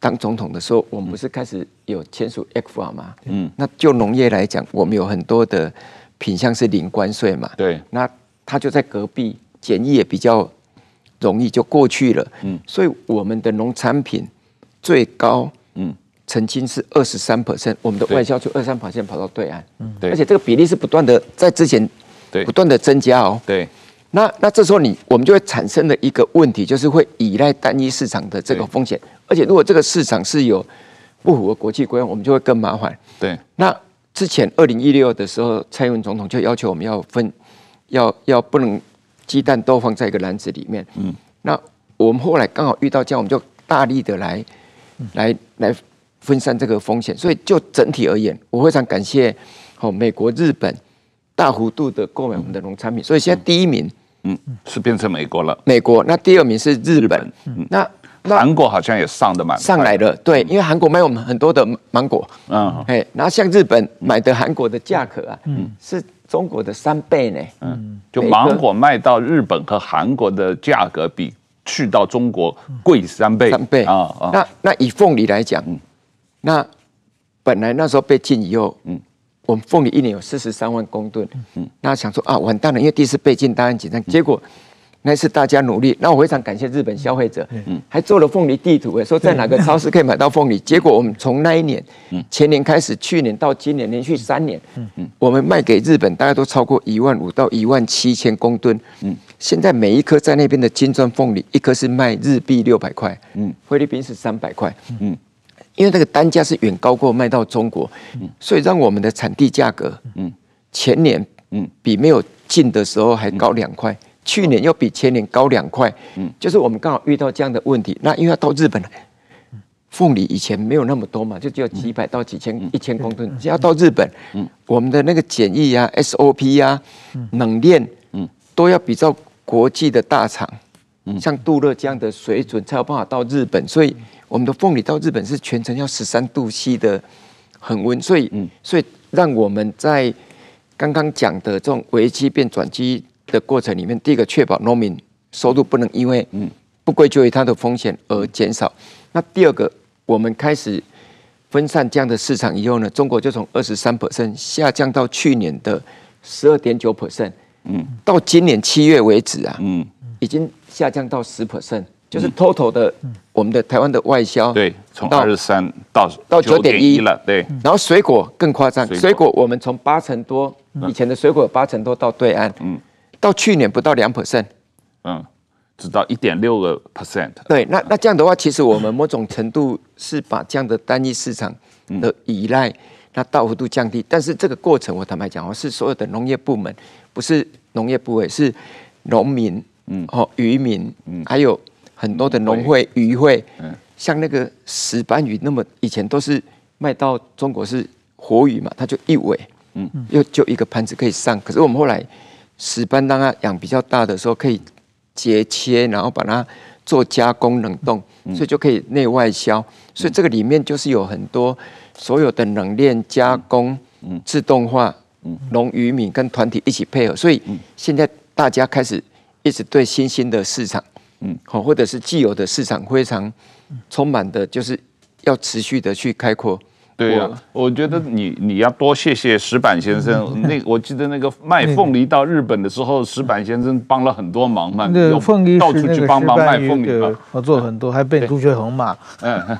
当总统的时候，我们不是开始有签署 f a 吗？嗯。那就农业来讲，我们有很多的品相是零关税嘛。对。那他就在隔壁，检疫也比较。容易就过去了，嗯，所以我们的农产品最高，嗯，曾经是二十三 percent，我们的外销就二三 percent 跑到对岸，嗯，对，而且这个比例是不断的在之前，对，不断的增加哦，对，那那这时候你我们就会产生的一个问题，就是会依赖单一市场的这个风险，而且如果这个市场是有不符合国际规范，我们就会更麻烦，对，那之前二零一六的时候，蔡英文总统就要求我们要分，要要不能。鸡蛋都放在一个篮子里面，嗯，那我们后来刚好遇到这样，我们就大力的来，来来分散这个风险。所以就整体而言，我非常感谢哦，美国、日本大幅度的购买我们的农产品。所以现在第一名，嗯，是变成美国了。美国，那第二名是日本。嗯，那韩国好像也上的蛮上来了，对，因为韩国卖我们很多的芒果，嗯，哎，然后像日本买的韩国的价格啊，嗯，是。中国的三倍呢？嗯，就芒果卖到日本和韩国的价格比去到中国贵三倍。三倍啊啊！那那以凤梨来讲，那本来那时候被禁以后，嗯，我们凤梨一年有四十三万公吨，嗯那想说啊，完蛋了，因为第一次被禁当然紧张，结果。那是大家努力，那我非常感谢日本消费者，嗯嗯，还做了凤梨地图，哎，说在哪个超市可以买到凤梨。结果我们从那一年，嗯，前年开始，去年到今年连续三年，嗯嗯，我们卖给日本大概都超过一万五到一万七千公吨，嗯，现在每一颗在那边的金砖凤梨，一颗是卖日币六百块，嗯，菲律宾是三百块，嗯，因为那个单价是远高过卖到中国，嗯，所以让我们的产地价格，嗯，前年，嗯，比没有进的时候还高两块。去年要比前年高两块，嗯，就是我们刚好遇到这样的问题。那因为要到日本，凤梨以前没有那么多嘛，就只有几百到几千一千公吨，只要到日本，嗯，我们的那个检疫啊、SOP 啊、冷链，嗯，都要比较国际的大厂，嗯，像杜乐这样的水准才有办法到日本。所以我们的凤梨到日本是全程要十三度七的恒温，所以，嗯，所以让我们在刚刚讲的这种危机变转机。的过程里面，第一个确保农民收入不能因为不归咎于它的风险而减少。那第二个，我们开始分散这样的市场以后呢，中国就从二十三 percent 下降到去年的十二点九%。percent，嗯，到今年七月为止啊，嗯，已经下降到十%。percent 就是 total 的，我们的台湾的外销对，从二十三到到九点一了。对，然后水果更夸张，水果我们从八成多以前的水果八成多到对岸，嗯。到去年不到两 percent，嗯，只到一点六个 percent。对，那那这样的话，其实我们某种程度是把这样的单一市场的依赖，那大幅度降低。但是这个过程，我坦白讲，我是所有的农业部门，不是农业部位，是农民，嗯，哦，渔民，嗯，还有很多的农会、渔会，嗯，像那个石斑鱼，那么以前都是卖到中国是活鱼嘛，它就一尾，嗯，又就一个盘子可以上。可是我们后来。石斑，当它养比较大的时候，可以截切，然后把它做加工、冷冻，所以就可以内外销。所以这个里面就是有很多所有的冷链、加工、自动化、农渔民跟团体一起配合。所以现在大家开始一直对新兴的市场，嗯，好，或者是既有的市场，非常充满的，就是要持续的去开阔。对呀，我觉得你你要多谢谢石板先生。那我记得那个卖凤梨到日本的时候，石板先生帮了很多忙嘛，有凤梨到处去帮忙卖凤梨嘛，做很多，还被朱学恒骂。嗯，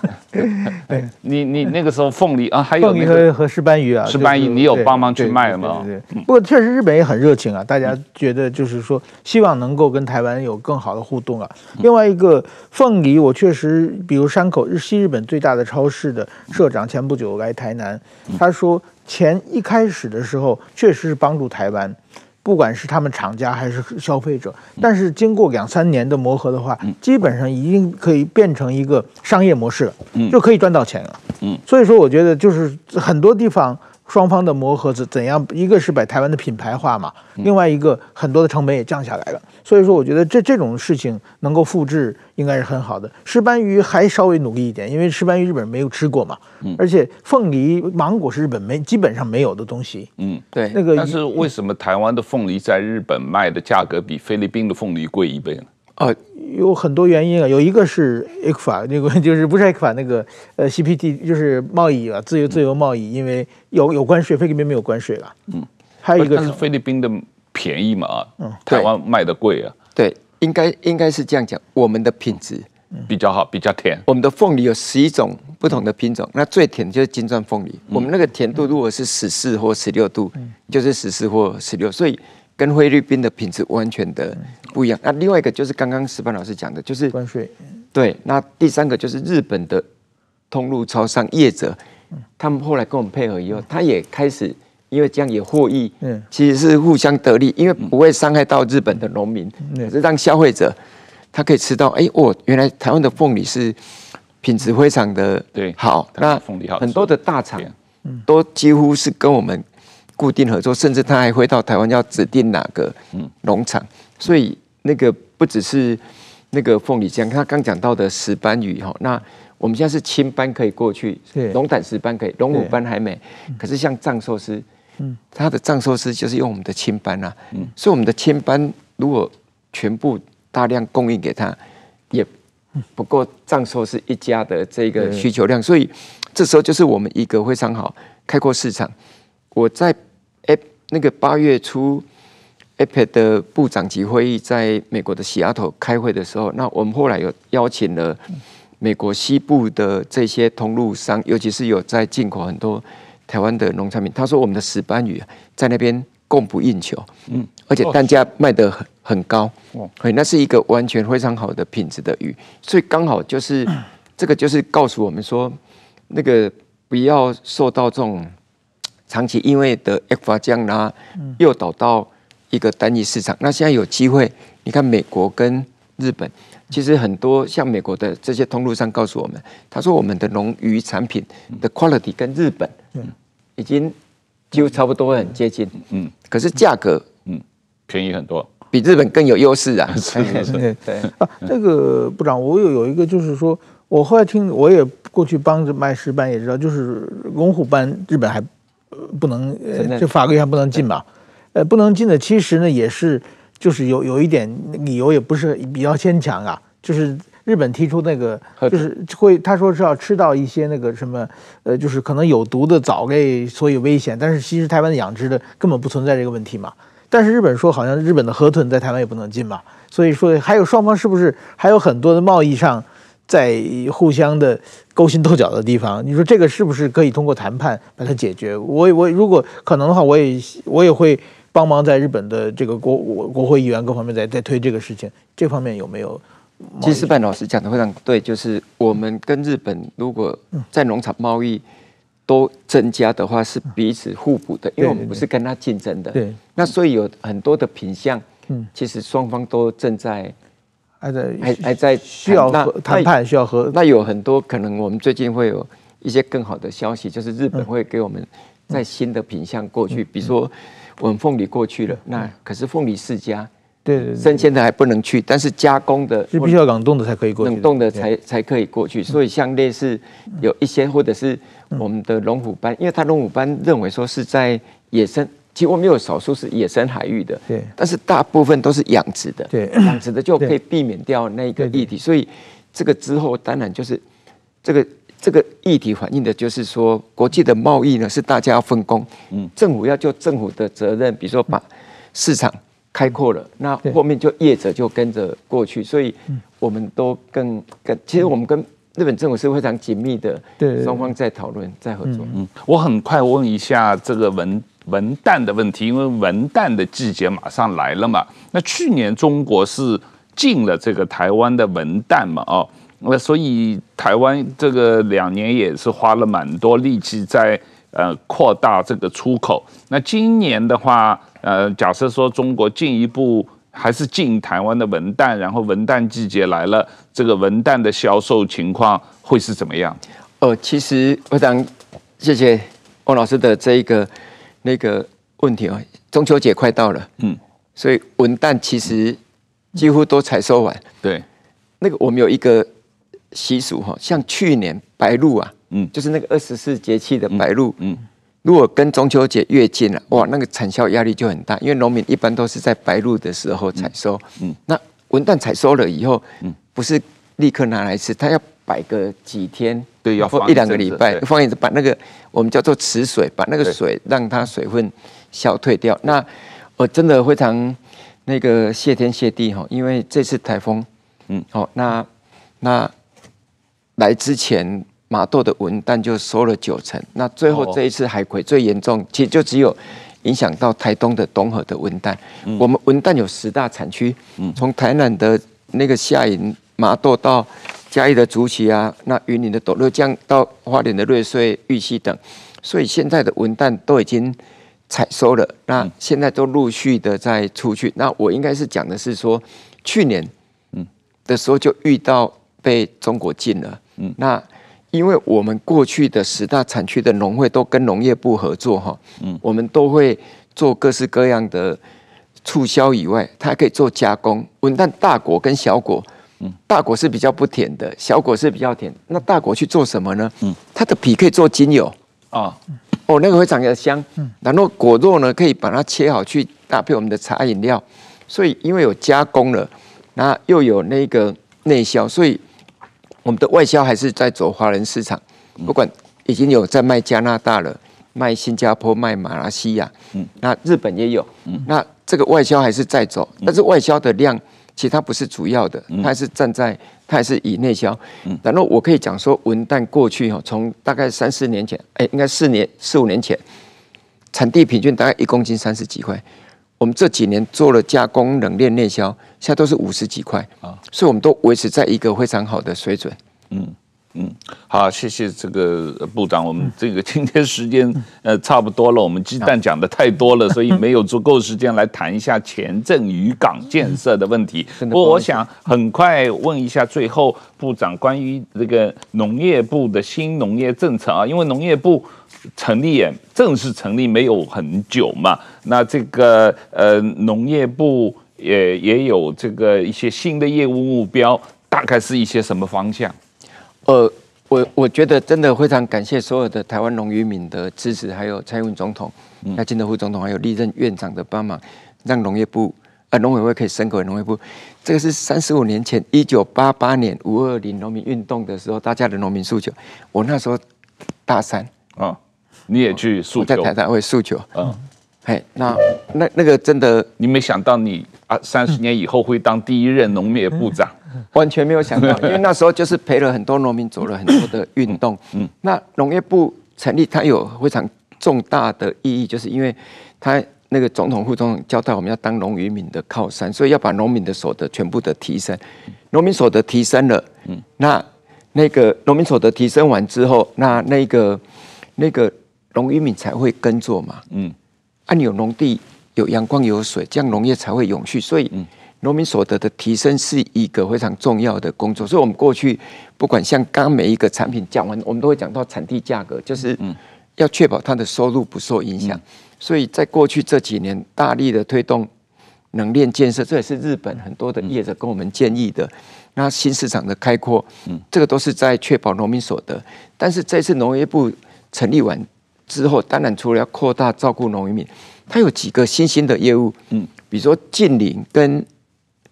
你你那个时候凤梨啊，还有那个和石斑鱼啊，石斑鱼你有帮忙去卖吗？对，不过确实日本也很热情啊，大家觉得就是说，希望能够跟台湾有更好的互动啊。另外一个凤梨，我确实比如山口日西日本最大的超市的社长，前不久。有来台南，他说钱一开始的时候确实是帮助台湾，不管是他们厂家还是消费者。但是经过两三年的磨合的话，基本上已经可以变成一个商业模式了，就可以赚到钱了。所以说我觉得就是很多地方。双方的磨合是怎样？一个是把台湾的品牌化嘛，另外一个很多的成本也降下来了。所以说，我觉得这这种事情能够复制，应该是很好的。石斑鱼还稍微努力一点，因为石斑鱼日本没有吃过嘛，而且凤梨、芒果是日本没基本上没有的东西。嗯，对。那个但是为什么台湾的凤梨在日本卖的价格比菲律宾的凤梨贵一倍呢？啊，有很多原因啊，有一个是 e q f a 那个就是不是 e q f a 那个呃 CPT 就是贸易啊，自由自由贸易，因为有有关税，菲律宾没有关税了，嗯，还有一个是菲律宾的便宜嘛啊，嗯，台湾卖的贵啊，对，应该应该是这样讲，我们的品质比较好，比较甜，我们的凤梨有十一种不同的品种，那最甜就是金钻凤梨，我们那个甜度如果是十四或十六度，就是十四或十六，所以。跟菲律宾的品质完全的不一样。那另外一个就是刚刚石范老师讲的，就是关税。对。那第三个就是日本的通路超商业者，他们后来跟我们配合以后，他也开始因为这样也获益，其实是互相得利，因为不会伤害到日本的农民，是让消费者他可以吃到，哎，我原来台湾的凤梨是品质非常的对好，那凤梨好，很多的大厂都几乎是跟我们。固定合作，甚至他还会到台湾要指定哪个农场，所以那个不只是那个凤梨酱，他刚讲到的石斑鱼哈，那我们现在是青斑可以过去，龙胆石斑可以，龙五斑还没。可是像藏寿司，嗯，它的藏寿司就是用我们的青斑啊，所以我们的青斑如果全部大量供应给他，也不够藏寿司一家的这个需求量，所以这时候就是我们一个非常好开阔市场，我在。那个八月初 a p a 的部长级会议在美国的西雅图开会的时候，那我们后来有邀请了美国西部的这些通路商，尤其是有在进口很多台湾的农产品。他说我们的石斑鱼在那边供不应求，嗯，而且单价卖得很很高，哦，那是一个完全非常好的品质的鱼，所以刚好就是 这个就是告诉我们说，那个不要受到这种。长期因为的 F 发这样又诱导到一个单一市场。那现在有机会，你看美国跟日本，其实很多像美国的这些通路上告诉我们，他说我们的龙鱼产品的 quality 跟日本已经几乎差不多，很接近。嗯，可是价格嗯便宜很多，比日本更有优势啊！是是是。对 啊，这个部长，我有有一个就是说，我后来听我也过去帮着卖石斑，也知道就是龙虎斑，日本还。不能，呃、就法律上不能进吧，呃，不能进的其实呢也是，就是有有一点理由也不是比较牵强啊，就是日本提出那个，就是会他说是要吃到一些那个什么，呃，就是可能有毒的藻类，所以危险，但是其实台湾养殖的根本不存在这个问题嘛，但是日本说好像日本的河豚在台湾也不能进嘛，所以说还有双方是不是还有很多的贸易上。在互相的勾心斗角的地方，你说这个是不是可以通过谈判把它解决？我我如果可能的话，我也我也会帮忙在日本的这个国国国会议员各方面在在推这个事情。这方面有没有？其实范老师讲的非常对，就是我们跟日本如果在农场贸易都增加的话，是彼此互补的，因为我们不是跟他竞争的。对。那所以有很多的品相，嗯，其实双方都正在。还在还还在需要谈判，需要和那有很多可能，我们最近会有一些更好的消息，就是日本会给我们在新的品相过去，比如说我们凤梨过去了，那可是凤梨世家对生鲜的还不能去，但是加工的是必须要冷冻的才可以过去，冷冻的才才可以过去，所以像类似有一些或者是我们的龙虎斑，因为他龙虎斑认为说是在野生。其实我们有少数是野生海域的，对，但是大部分都是养殖的，对，养殖的就可以避免掉那个议题。所以这个之后，当然就是这个这个议题反映的就是说，国际的贸易呢是大家要分工，嗯，政府要就政府的责任，比如说把市场开阔了，那后面就业者就跟着过去，所以我们都跟跟其实我们跟日本政府是非常紧密的，对双方在讨论在合作。嗯，我很快问一下这个文。文旦的问题，因为文旦的季节马上来了嘛。那去年中国是禁了这个台湾的文旦嘛，哦，那所以台湾这个两年也是花了蛮多力气在呃扩大这个出口。那今年的话，呃，假设说中国进一步还是禁台湾的文旦，然后文旦季节来了，这个文旦的销售情况会是怎么样？呃，其实我想谢谢汪老师的这一个。那个问题哦，中秋节快到了，嗯，所以文蛋其实几乎都采收完，对，那个我们有一个习俗哈，像去年白露啊，嗯，就是那个二十四节气的白露，嗯，如果跟中秋节越近了，哇，那个产销压力就很大，因为农民一般都是在白露的时候采收，嗯，那文蛋采收了以后，嗯，不是立刻拿来吃，他要。摆个几天，对，要放一两个礼拜，放一阵，把那个我们叫做池水，把那个水让它水分消退掉。那我真的非常那个谢天谢地哈，因为这次台风，嗯，好，那那来之前马豆的文旦就收了九成，那最后这一次海葵最严重，其实就只有影响到台东的东河的文旦。我们文旦有十大产区，嗯，从台南的。那个夏银麻豆到嘉义的竹器啊，那云林的豆肉酱到花莲的瑞穗玉器等，所以现在的文旦都已经采收了，那现在都陆续的在出去。那我应该是讲的是说，去年嗯的时候就遇到被中国禁了，嗯，那因为我们过去的十大产区的农会都跟农业部合作哈，嗯，我们都会做各式各样的。促销以外，它还可以做加工。文但大果跟小果，嗯，大果是比较不甜的，小果是比较甜。那大果去做什么呢？嗯，它的皮可以做精油啊，哦，那个会长得香。嗯，然后果肉呢，可以把它切好去搭配我们的茶饮料。所以因为有加工了，那又有那个内销，所以我们的外销还是在走华人市场，不管已经有在卖加拿大了。卖新加坡，卖马来西亚，那日本也有。那这个外销还是在走，但是外销的量其实它不是主要的，它是站在它还是以内销。然后我可以讲说，文旦过去哈，从大概三四年前，哎，应该四年四五年前，产地平均大概一公斤三十几块。我们这几年做了加工、冷链、内销，现在都是五十几块啊，所以我们都维持在一个非常好的水准。嗯。嗯，好，谢谢这个部长。我们这个今天时间 呃差不多了，我们鸡蛋讲的太多了，所以没有足够时间来谈一下前镇渔港建设的问题。不过我想很快问一下最后部长关于这个农业部的新农业政策啊，因为农业部成立也正式成立没有很久嘛，那这个呃农业部也也有这个一些新的业务目标，大概是一些什么方向？呃，我我觉得真的非常感谢所有的台湾农渔民的支持，还有蔡英文总统、那金德副总统，还有历任院长的帮忙，让农业部、啊农委会可以升格为农业部。这个是三十五年前，一九八八年五二零农民运动的时候，大家的农民诉求。我那时候大三，啊，你也去诉求在台台会诉求，啊，嘿，那那那个真的，你没想到你啊，三十年以后会当第一任农业部长。完全没有想到，因为那时候就是陪了很多农民走了很多的运动。嗯，那农业部成立，它有非常重大的意义，就是因为它那个总统副总交代我们要当农渔民的靠山，所以要把农民的所得全部的提升。农民所得提升了，嗯，那那个农民所得提升完之后，那那个那个农渔民才会耕作嘛，嗯，按有农地、有阳光、有水，这样农业才会永续。所以，嗯。农民所得的提升是一个非常重要的工作，所以，我们过去不管像刚每一个产品讲完，我们都会讲到产地价格，就是嗯，要确保它的收入不受影响。所以在过去这几年大力的推动能链建设，这也是日本很多的业者跟我们建议的。那新市场的开阔，嗯，这个都是在确保农民所得。但是这次农业部成立完之后，当然除了要扩大照顾农民，它有几个新兴的业务，嗯，比如说近邻跟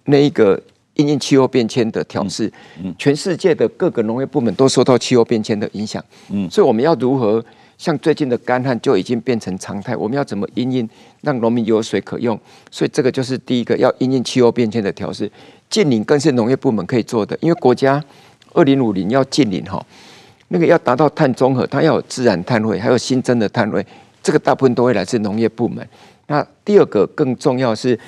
那一个应气候变迁的调试，全世界的各个农业部门都受到气候变迁的影响。嗯，所以我们要如何像最近的干旱就已经变成常态，我们要怎么应让农民有水可用？所以这个就是第一个要应气候变迁的调试，近邻更是农业部门可以做的，因为国家二零五零要近邻哈，那个要达到碳中和，它要有自然碳汇，还有新增的碳汇，这个大部分都会来自农业部门。那第二个更重要是。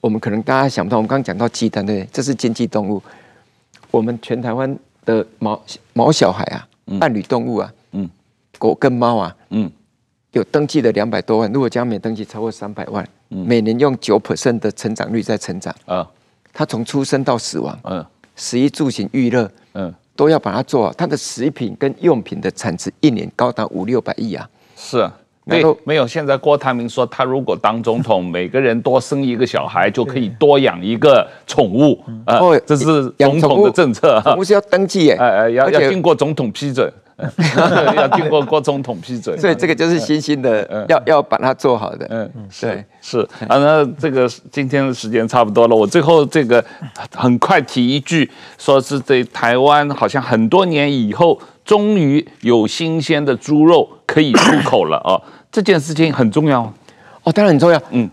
我们可能大家想不到，我们刚刚讲到鸡蛋，对不对？这是经济动物。我们全台湾的毛毛小孩啊，伴侣动物啊，嗯，狗跟猫啊，嗯，有登记的两百多万，如果加没登记超过三百万，每年用九 percent 的成长率在成长。啊，它从出生到死亡，嗯，食衣住行娱乐，嗯，都要把它做好。它的食品跟用品的产值一年高达五六百亿啊。是。对，没有。现在郭台铭说，他如果当总统，每个人多生一个小孩就可以多养一个宠物呃，这是总统的政策啊。不是要登记哎，哎，要要经过总统批准，要经过郭总统批准。所以这个就是新兴的，要要把它做好的。嗯，对，是啊。那这个今天的时间差不多了，我最后这个很快提一句，说是这台湾好像很多年以后，终于有新鲜的猪肉可以出口了啊。这件事情很重要哦，当然很重要。嗯，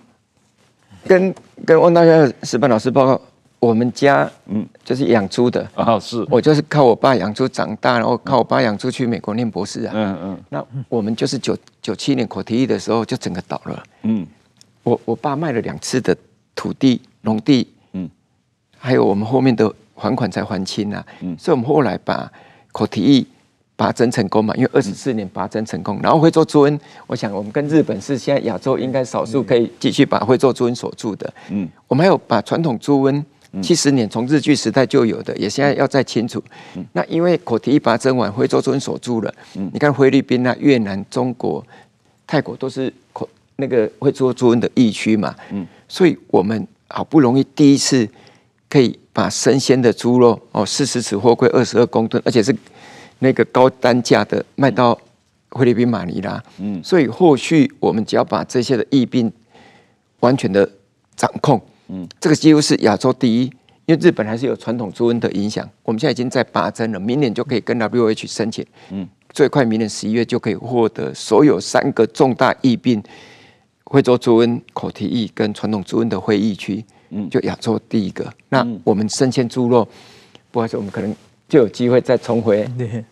跟跟汪大家石板老师报告，我们家嗯就是养猪的啊，是，我就是靠我爸养猪长大，然后靠我爸养猪去美国念博士啊。嗯嗯，那我们就是九九七年口提议的时候就整个倒了。嗯，我我爸卖了两次的土地农地，嗯，还有我们后面的还款才还清啊。嗯，所以我们后来把口提议。拔针成功嘛？因为二十四年拔针成功，然后会做猪瘟。我想我们跟日本是现在亚洲应该少数可以继续把会做猪瘟锁住的。嗯，我们还有把传统猪瘟七十年从日据时代就有的，也现在要再清楚。那因为口蹄疫拔针完会做猪瘟锁住了。嗯，你看菲律宾啊、越南、中国、泰国都是口那个会做猪瘟的疫区嘛。嗯，所以我们好不容易第一次可以把生鲜的猪肉哦，四十尺货柜二十二公吨，而且是。那个高单价的卖到菲律宾马尼拉，嗯，所以后续我们只要把这些的疫病完全的掌控，嗯，这个几乎是亚洲第一，因为日本还是有传统猪瘟的影响，我们现在已经在拔针了，明年就可以跟 WHO 申请，嗯，最快明年十一月就可以获得所有三个重大疫病——非洲猪瘟、口蹄疫跟传统猪瘟的会议区，嗯，就亚洲第一个。那我们生鲜猪肉，不好意思，我们可能。就有机会再重回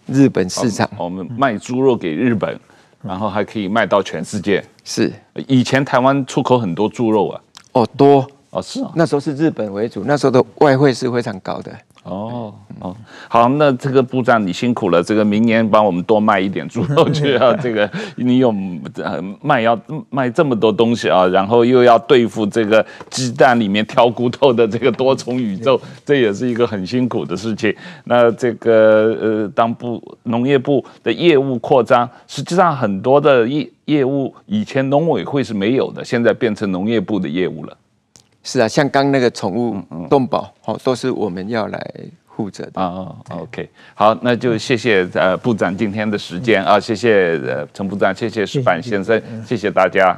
日本市场。我们卖猪肉给日本，然后还可以卖到全世界。是，以前台湾出口很多猪肉啊。哦，多哦，是啊，那时候是日本为主，那时候的外汇是非常高的。哦哦，好，那这个部长你辛苦了。这个明年帮我们多卖一点猪肉就要 这个你有卖要卖这么多东西啊，然后又要对付这个鸡蛋里面挑骨头的这个多重宇宙，这也是一个很辛苦的事情。那这个呃，当部农业部的业务扩张，实际上很多的业业务以前农委会是没有的，现在变成农业部的业务了。是啊，像刚那个宠物动保，好，都是我们要来负责的啊。OK，好，那就谢谢呃部长今天的时间啊，谢谢呃陈部长，谢谢石板先生，谢谢大家。